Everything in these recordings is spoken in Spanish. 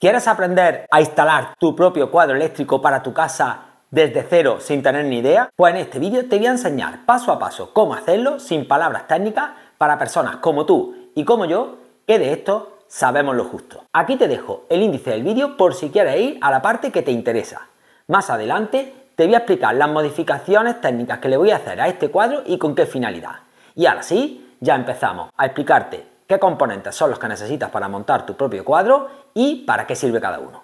¿Quieres aprender a instalar tu propio cuadro eléctrico para tu casa desde cero sin tener ni idea? Pues en este vídeo te voy a enseñar paso a paso cómo hacerlo sin palabras técnicas para personas como tú y como yo que de esto sabemos lo justo. Aquí te dejo el índice del vídeo por si quieres ir a la parte que te interesa. Más adelante te voy a explicar las modificaciones técnicas que le voy a hacer a este cuadro y con qué finalidad. Y ahora sí, ya empezamos a explicarte qué componentes son los que necesitas para montar tu propio cuadro y para qué sirve cada uno.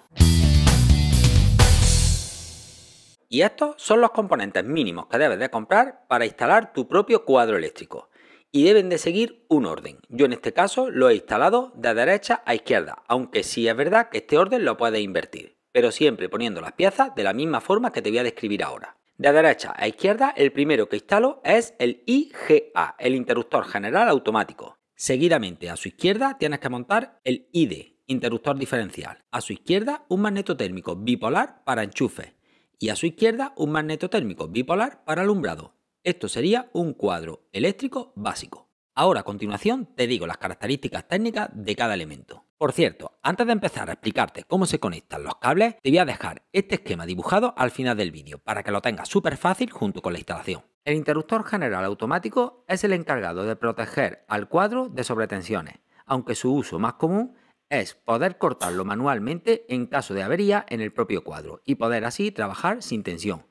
Y estos son los componentes mínimos que debes de comprar para instalar tu propio cuadro eléctrico. Y deben de seguir un orden. Yo en este caso lo he instalado de derecha a izquierda, aunque sí es verdad que este orden lo puedes invertir, pero siempre poniendo las piezas de la misma forma que te voy a describir ahora. De derecha a izquierda, el primero que instalo es el IGA, el interruptor general automático. Seguidamente, a su izquierda tienes que montar el ID, interruptor diferencial. A su izquierda, un magneto térmico bipolar para enchufe. Y a su izquierda, un magneto térmico bipolar para alumbrado. Esto sería un cuadro eléctrico básico. Ahora, a continuación, te digo las características técnicas de cada elemento. Por cierto, antes de empezar a explicarte cómo se conectan los cables, te voy a dejar este esquema dibujado al final del vídeo para que lo tengas súper fácil junto con la instalación. El interruptor general automático es el encargado de proteger al cuadro de sobretensiones, aunque su uso más común es poder cortarlo manualmente en caso de avería en el propio cuadro y poder así trabajar sin tensión.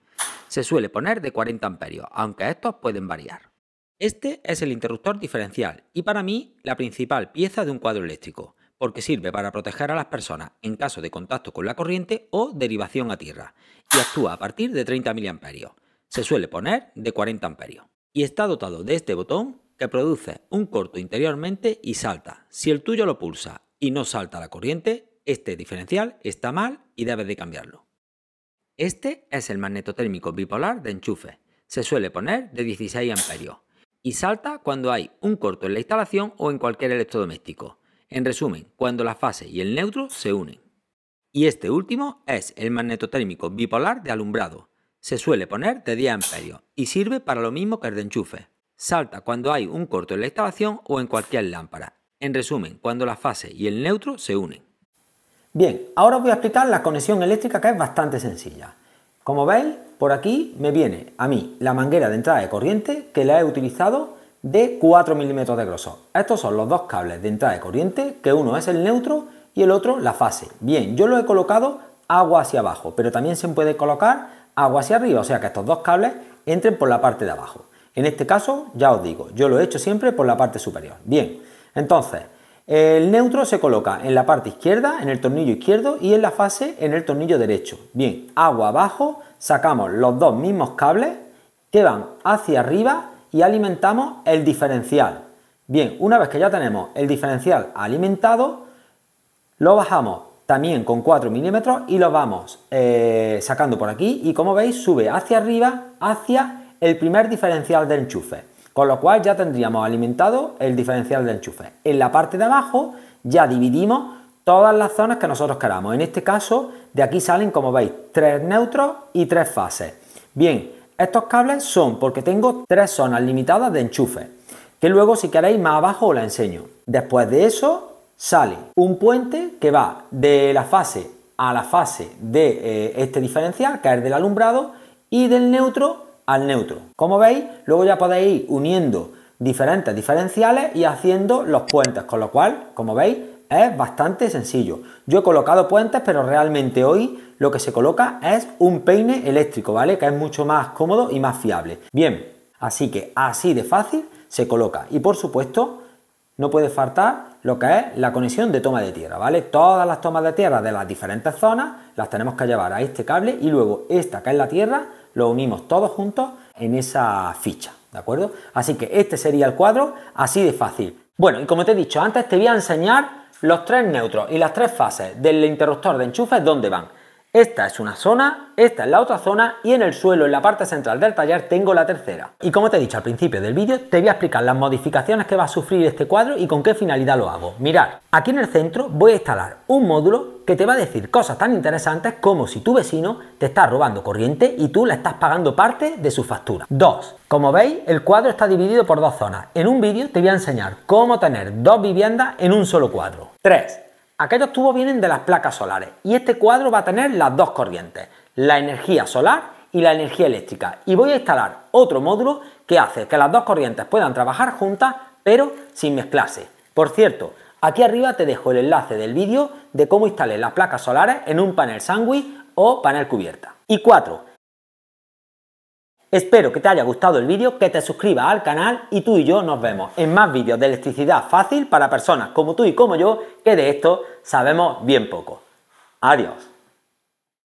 Se suele poner de 40 amperios, aunque estos pueden variar. Este es el interruptor diferencial y para mí la principal pieza de un cuadro eléctrico, porque sirve para proteger a las personas en caso de contacto con la corriente o derivación a tierra y actúa a partir de 30 miliamperios se suele poner de 40 amperios y está dotado de este botón que produce un corto interiormente y salta. Si el tuyo lo pulsa y no salta la corriente, este diferencial está mal y debes de cambiarlo. Este es el magnetotérmico bipolar de enchufe. Se suele poner de 16 amperios y salta cuando hay un corto en la instalación o en cualquier electrodoméstico. En resumen, cuando la fase y el neutro se unen. Y este último es el magnetotérmico bipolar de alumbrado. Se suele poner de 10 amperios y sirve para lo mismo que el de enchufe. Salta cuando hay un corto en la instalación o en cualquier lámpara. En resumen, cuando la fase y el neutro se unen. Bien, ahora os voy a explicar la conexión eléctrica que es bastante sencilla. Como veis, por aquí me viene a mí la manguera de entrada de corriente que la he utilizado de 4 milímetros de grosor. Estos son los dos cables de entrada de corriente, que uno es el neutro y el otro la fase. Bien, yo lo he colocado agua hacia abajo, pero también se puede colocar agua hacia arriba, o sea que estos dos cables entren por la parte de abajo. En este caso, ya os digo, yo lo he hecho siempre por la parte superior. Bien, entonces, el neutro se coloca en la parte izquierda, en el tornillo izquierdo y en la fase en el tornillo derecho. Bien, agua abajo, sacamos los dos mismos cables que van hacia arriba y alimentamos el diferencial. Bien, una vez que ya tenemos el diferencial alimentado, lo bajamos también con 4 milímetros y los vamos eh, sacando por aquí y como veis sube hacia arriba hacia el primer diferencial de enchufe con lo cual ya tendríamos alimentado el diferencial de enchufe en la parte de abajo ya dividimos todas las zonas que nosotros queramos en este caso de aquí salen como veis tres neutros y tres fases bien estos cables son porque tengo tres zonas limitadas de enchufe que luego si queréis más abajo os la enseño después de eso sale un puente que va de la fase a la fase de eh, este diferencial, que es del alumbrado, y del neutro al neutro. Como veis, luego ya podéis ir uniendo diferentes diferenciales y haciendo los puentes, con lo cual, como veis, es bastante sencillo. Yo he colocado puentes, pero realmente hoy lo que se coloca es un peine eléctrico, ¿vale? Que es mucho más cómodo y más fiable. Bien, así que así de fácil se coloca. Y por supuesto, no puede faltar lo que es la conexión de toma de tierra, ¿vale? Todas las tomas de tierra de las diferentes zonas las tenemos que llevar a este cable y luego esta que es la tierra lo unimos todos juntos en esa ficha, ¿de acuerdo? Así que este sería el cuadro, así de fácil. Bueno, y como te he dicho antes, te voy a enseñar los tres neutros y las tres fases del interruptor de enchufes dónde van. Esta es una zona, esta es la otra zona y en el suelo, en la parte central del taller, tengo la tercera. Y como te he dicho al principio del vídeo, te voy a explicar las modificaciones que va a sufrir este cuadro y con qué finalidad lo hago. Mirad, aquí en el centro voy a instalar un módulo que te va a decir cosas tan interesantes como si tu vecino te está robando corriente y tú le estás pagando parte de su factura. 2. Como veis, el cuadro está dividido por dos zonas. En un vídeo te voy a enseñar cómo tener dos viviendas en un solo cuadro. 3. Aquellos tubos vienen de las placas solares y este cuadro va a tener las dos corrientes, la energía solar y la energía eléctrica. Y voy a instalar otro módulo que hace que las dos corrientes puedan trabajar juntas pero sin mezclarse. Por cierto, aquí arriba te dejo el enlace del vídeo de cómo instalar las placas solares en un panel sándwich o panel cubierta. Y cuatro. Espero que te haya gustado el vídeo, que te suscribas al canal y tú y yo nos vemos en más vídeos de electricidad fácil para personas como tú y como yo que de esto sabemos bien poco. Adiós.